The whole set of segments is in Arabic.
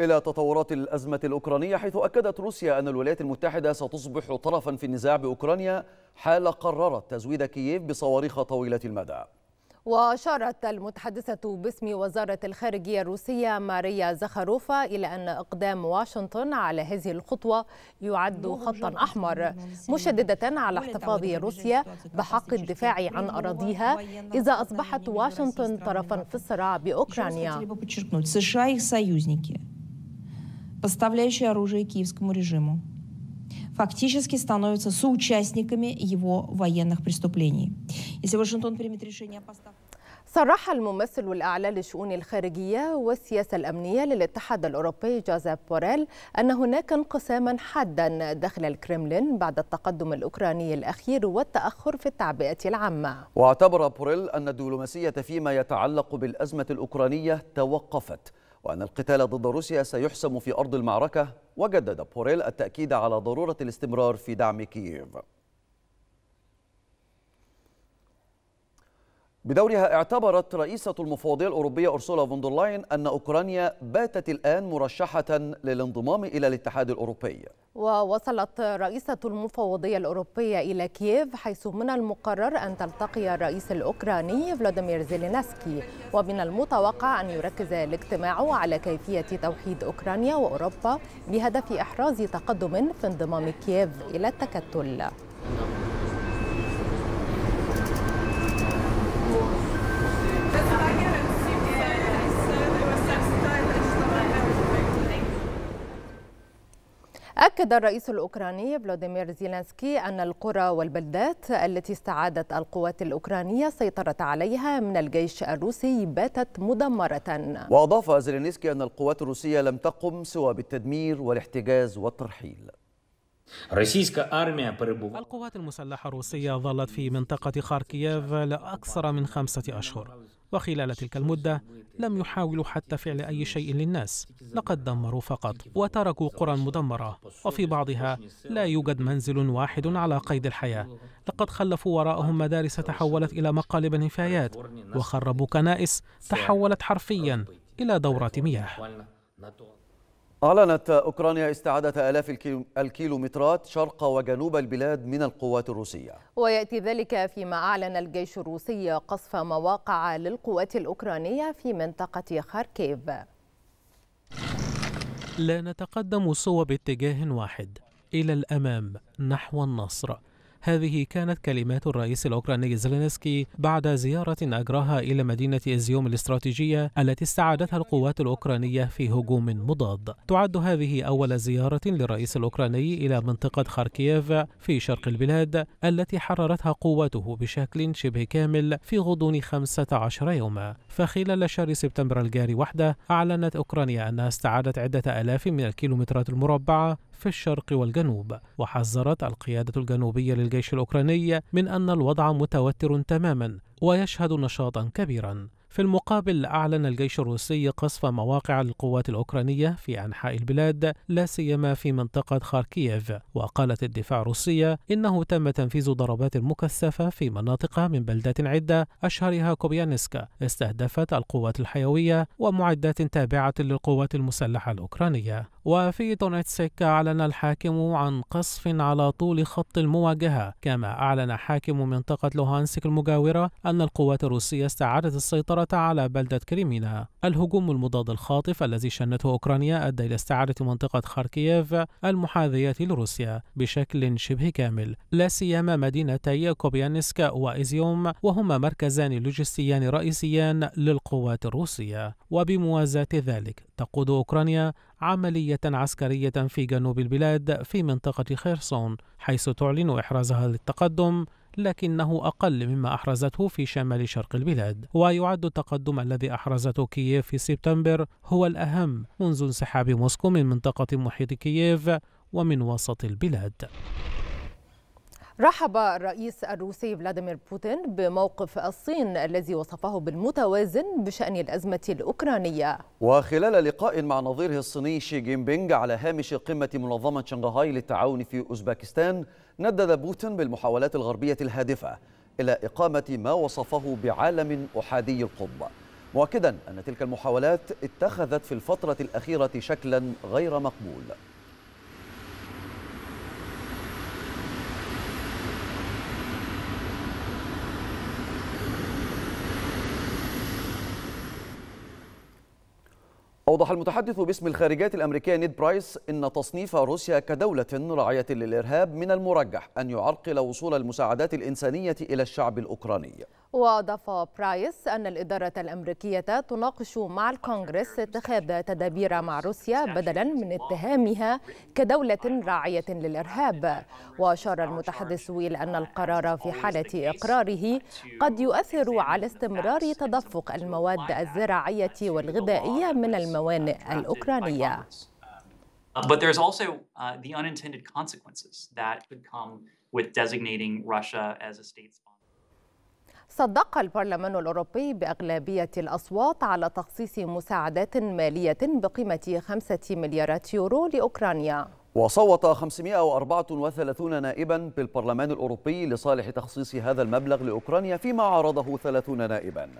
إلى تطورات الأزمة الأوكرانية حيث أكدت روسيا أن الولايات المتحدة ستصبح طرفا في النزاع بأوكرانيا حال قررت تزويد كييف بصواريخ طويلة المدى وأشارت المتحدثة باسم وزارة الخارجية الروسية ماريا زخاروفا إلى أن إقدام واشنطن على هذه الخطوة يعد خطا أحمر مشددة على احتفاظ روسيا بحق الدفاع عن أراضيها إذا أصبحت واشنطن طرفا في الصراع بأوكرانيا поставляющие оружие киевскому режиму, фактически становятся соучастниками его военных преступлений. Если Вашингтон примет решение о поставке... صرح الممثل الأعلى لشؤون الخارجية والسياسة الأمنية للاتحاد الأوروبي جوزيف بوريل أن هناك انقساما حادا داخل الكرملين بعد التقدم الأوكراني الأخير والتأخر في التعبئة العامة واعتبر بوريل أن الدبلوماسية فيما يتعلق بالأزمة الأوكرانية توقفت وأن القتال ضد روسيا سيحسم في أرض المعركة وجدد بوريل التأكيد على ضرورة الاستمرار في دعم كييف بدورها اعتبرت رئيسة المفوضية الأوروبية أرسولا فوندرلاين أن أوكرانيا باتت الآن مرشحة للانضمام إلى الاتحاد الأوروبي ووصلت رئيسة المفوضية الأوروبية إلى كييف حيث من المقرر أن تلتقي الرئيس الأوكراني فلاديمير زيلينسكي ومن المتوقع أن يركز الاجتماع على كيفية توحيد أوكرانيا وأوروبا بهدف إحراز تقدم في انضمام كييف إلى التكتل أكد الرئيس الأوكراني فلاديمير زيلينسكي أن القرى والبلدات التي استعادت القوات الأوكرانية سيطرة عليها من الجيش الروسي باتت مدمرة وأضاف زيلينسكي أن القوات الروسية لم تقم سوى بالتدمير والاحتجاز والترحيل القوات المسلحة الروسية ظلت في منطقة خاركييف لأكثر من خمسة أشهر وخلال تلك المدة لم يحاولوا حتى فعل أي شيء للناس لقد دمروا فقط وتركوا قرى مدمرة وفي بعضها لا يوجد منزل واحد على قيد الحياة لقد خلفوا وراءهم مدارس تحولت إلى مقالب نفايات وخربوا كنائس تحولت حرفيا إلى دورة مياه أعلنت أوكرانيا استعادة آلاف الكيلومترات شرق وجنوب البلاد من القوات الروسية ويأتي ذلك فيما أعلن الجيش الروسي قصف مواقع للقوات الأوكرانية في منطقة خاركيف لا نتقدم سوى باتجاه واحد إلى الأمام نحو النصر هذه كانت كلمات الرئيس الأوكراني زلينسكي بعد زيارة أجراها إلى مدينة إزيوم الاستراتيجية التي استعادتها القوات الأوكرانية في هجوم مضاد تعد هذه أول زيارة للرئيس الأوكراني إلى منطقة خاركييف في شرق البلاد التي حررتها قواته بشكل شبه كامل في غضون 15 يوما فخلال شهر سبتمبر الجاري وحده أعلنت أوكرانيا أنها استعادت عدة آلاف من الكيلومترات المربعة في الشرق والجنوب وحذرت القيادة الجنوبية للجيش الأوكراني من أن الوضع متوتر تماما ويشهد نشاطا كبيرا في المقابل أعلن الجيش الروسي قصف مواقع القوات الأوكرانية في أنحاء البلاد لا سيما في منطقة خاركييف وقالت الدفاع الروسية إنه تم تنفيذ ضربات مكثفة في مناطق من بلدات عدة أشهرها كوبيانسكا استهدفت القوات الحيوية ومعدات تابعة للقوات المسلحة الأوكرانية وفي دونيتسك أعلن الحاكم عن قصف على طول خط المواجهة كما أعلن حاكم منطقة لوهانسك المجاورة أن القوات الروسية استعادت السيطرة على بلدة كريمينا الهجوم المضاد الخاطف الذي شنته أوكرانيا أدى إلى استعادة منطقة خاركييف المحاذية لروسيا بشكل شبه كامل لا سيما مدينتي كوبيانسك وإيزيوم وهما مركزان لوجستيان رئيسيان للقوات الروسية وبموازاة ذلك تقود أوكرانيا عملية عسكرية في جنوب البلاد في منطقة خيرسون حيث تعلن إحرازها للتقدم لكنه أقل مما أحرزته في شمال شرق البلاد ويعد التقدم الذي أحرزته كييف في سبتمبر هو الأهم منذ انسحاب موسكو من منطقة محيط كييف ومن وسط البلاد رحب الرئيس الروسي فلاديمير بوتين بموقف الصين الذي وصفه بالمتوازن بشأن الأزمة الأوكرانية وخلال لقاء مع نظيره الصيني شي جين بينغ على هامش قمة منظمة شنغهاي للتعاون في اوزباكستان، ندد بوتين بالمحاولات الغربية الهادفة إلى إقامة ما وصفه بعالم أحادي القطب مؤكدا أن تلك المحاولات اتخذت في الفترة الأخيرة شكلا غير مقبول أوضح المتحدث باسم الخارجات الأمريكية نيد برايس أن تصنيف روسيا كدولة راعية للإرهاب من المرجح أن يعرقل وصول المساعدات الإنسانية إلى الشعب الأوكراني وأضاف برايس أن الإدارة الأمريكية تناقش مع الكونغرس اتخاذ تدابير مع روسيا بدلا من اتهامها كدولة راعية للإرهاب وأشار المتحدث إلى أن القرار في حالة إقراره قد يؤثر على استمرار تدفق المواد الزراعية والغذائية من المواد الموانئ uh, الأوكرانية um, uh, But there's also uh, the unintended consequences that could come with designating Russia as a state sponsor. صدق البرلمان الأوروبي بأغلبية الأصوات على تخصيص مساعدات مالية بقيمة 5 مليارات يورو لأوكرانيا وصوت 534 نائبا بالبرلمان الأوروبي لصالح تخصيص هذا المبلغ لأوكرانيا فيما عارضه 30 نائبا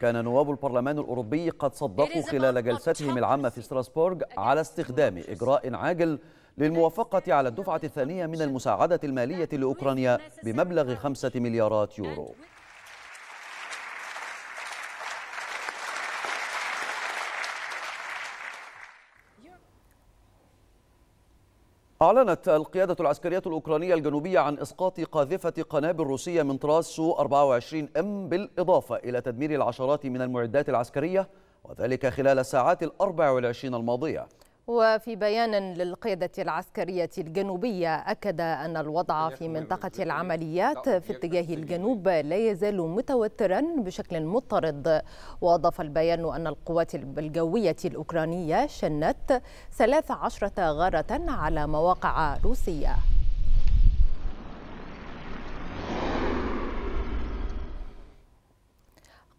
كان نواب البرلمان الأوروبي قد صدقوا خلال جلستهم العامة في ستراسبورغ على استخدام إجراء عاجل للموافقة على الدفعة الثانية من المساعدة المالية لأوكرانيا بمبلغ خمسة مليارات يورو أعلنت القيادة العسكرية الأوكرانية الجنوبية عن إسقاط قاذفة قنابل روسية من طراز سو 24 ام بالإضافة إلى تدمير العشرات من المعدات العسكرية وذلك خلال الساعات الأربع والعشرين الماضية وفي بيان للقيادة العسكرية الجنوبية أكد أن الوضع في منطقة العمليات في اتجاه الجنوب لا يزال متوترا بشكل مضطرد وأضاف البيان أن القوات الجوية الأوكرانية شنت 13 غارة على مواقع روسية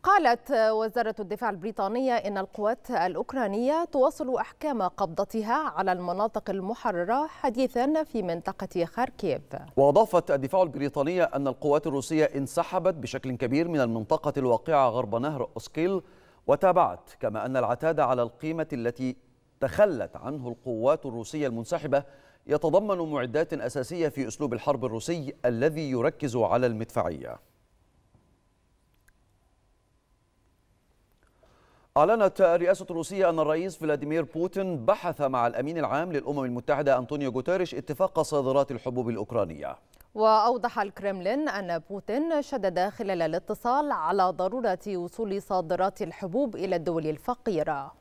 قالت وزارة الدفاع البريطانية إن القوات الأوكرانية تواصل أحكام قبضتها على المناطق المحررة حديثا في منطقة خاركيف وأضافت الدفاع البريطانية أن القوات الروسية انسحبت بشكل كبير من المنطقة الواقعة غرب نهر أوسكيل وتابعت كما أن العتاد على القيمة التي تخلت عنه القوات الروسية المنسحبة يتضمن معدات أساسية في أسلوب الحرب الروسي الذي يركز على المدفعية أعلنت الرئاسة الروسية أن الرئيس فلاديمير بوتين بحث مع الأمين العام للأمم المتحدة أنطونيو غوتيريش اتفاق صادرات الحبوب الأوكرانية وأوضح الكرملين أن بوتين شدد خلال الاتصال على ضرورة وصول صادرات الحبوب إلى الدول الفقيرة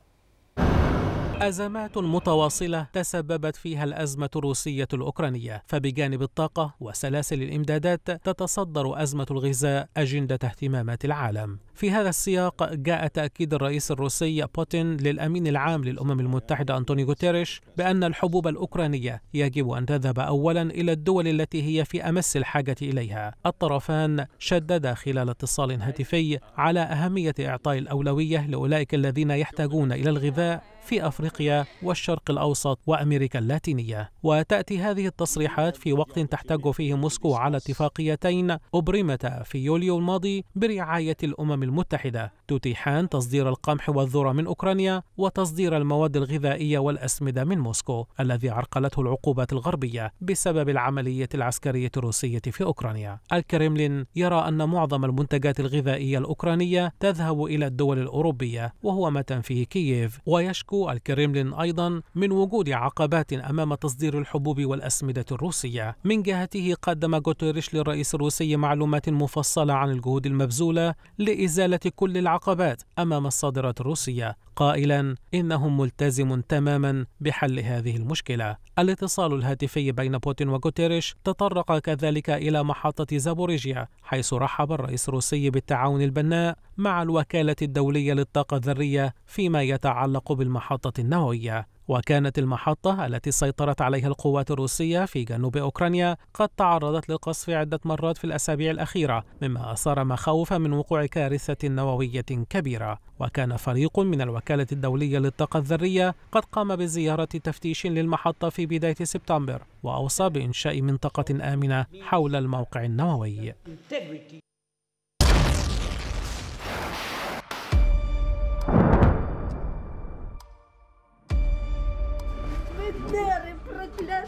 أزمات متواصلة تسببت فيها الأزمة الروسية الأوكرانية فبجانب الطاقة وسلاسل الإمدادات تتصدر أزمة الغذاء أجندة اهتمامات العالم في هذا السياق جاء تأكيد الرئيس الروسي بوتين للأمين العام للأمم المتحدة أنطوني غوتيريش بأن الحبوب الأوكرانية يجب أن تذهب أولا إلى الدول التي هي في أمس الحاجة إليها الطرفان شددا خلال اتصال هاتفي على أهمية إعطاء الأولوية لأولئك الذين يحتاجون إلى الغذاء في افريقيا والشرق الاوسط وامريكا اللاتينيه وتاتي هذه التصريحات في وقت تحتج فيه موسكو على اتفاقيتين ابرمتا في يوليو الماضي برعايه الامم المتحده تتيحان تصدير القمح والذرة من أوكرانيا وتصدير المواد الغذائية والأسمدة من موسكو الذي عرقلته العقوبات الغربية بسبب العملية العسكرية الروسية في أوكرانيا الكريملين يرى أن معظم المنتجات الغذائية الأوكرانية تذهب إلى الدول الأوروبية وهو ما تنفيه كييف ويشكو الكريملين أيضا من وجود عقبات أمام تصدير الحبوب والأسمدة الروسية من جهته قدم جوتيريش للرئيس الروسي معلومات مفصلة عن الجهود المبذولة لإزالة كل العقوبات العقبات أمام الصادرات الروسية قائلا إنه ملتزم تماما بحل هذه المشكلة الاتصال الهاتفي بين بوتين وغوتيريش تطرق كذلك إلى محطة زابوريجيا حيث رحب الرئيس الروسي بالتعاون البناء مع الوكالة الدولية للطاقة الذرية فيما يتعلق بالمحطة النووية وكانت المحطة التي سيطرت عليها القوات الروسية في جنوب أوكرانيا قد تعرضت للقصف عدة مرات في الأسابيع الأخيرة مما أثار مخاوف من وقوع كارثة نووية كبيرة وكان فريق من الوكالة الدولية للطاقة الذرية قد قام بزيارة تفتيش للمحطة في بداية سبتمبر وأوصى بإنشاء منطقة آمنة حول الموقع النووي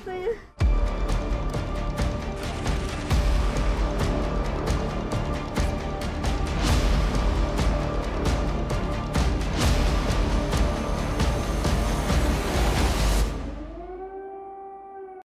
以。